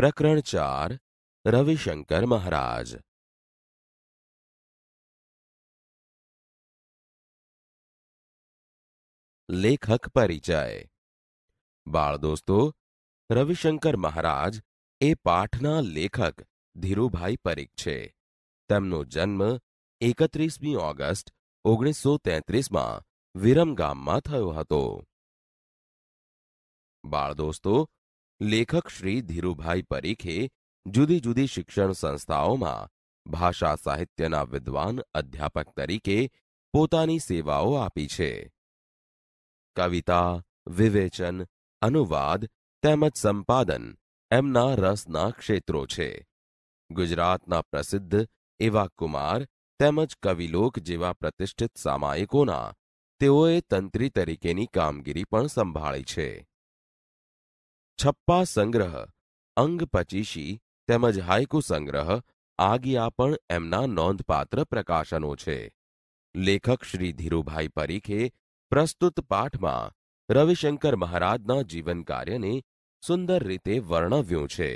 પ્રકરણ ચાર રવિશંકર મહારાજ લેખક પરિચય બાળ દોસ્તો રવિશંકર મહારાજ એ પાઠના લેખક ધીરુભાઈ પરીખ છે તેમનો જન્મ એકત્રીસમી ઓગસ્ટ ઓગણીસો તેત્રીસમાં વિરમગામમાં થયો હતો બાળ દોસ્તો લેખક શ્રી ધીરુભાઈ પરીખે જુદી જુદી શિક્ષણ સંસ્થાઓમાં ભાષા સાહિત્યના વિદ્વાન અધ્યાપક તરીકે પોતાની સેવાઓ આપી છે કવિતા વિવેચન અનુવાદ તેમજ સંપાદન એમના રસના ક્ષેત્રો છે ગુજરાતના પ્રસિદ્ધ એવા કુમાર તેમજ કવિલોક જેવા પ્રતિષ્ઠિત સામાયિકોના તેઓએ તંત્રી તરીકેની કામગીરી પણ સંભાળી છે છપ્પા સંગ્રહ અંગ પચીસી તેમજ હાઇકુ સંગ્રહ આગિયા પણ એમના નોંધપાત્ર પ્રકાશનો છે લેખક શ્રી ધીરુભાઈ પરીખે પ્રસ્તુત પાઠમાં રવિશંકર મહારાજના જીવન કાર્યને સુંદર રીતે વર્ણવ્યું છે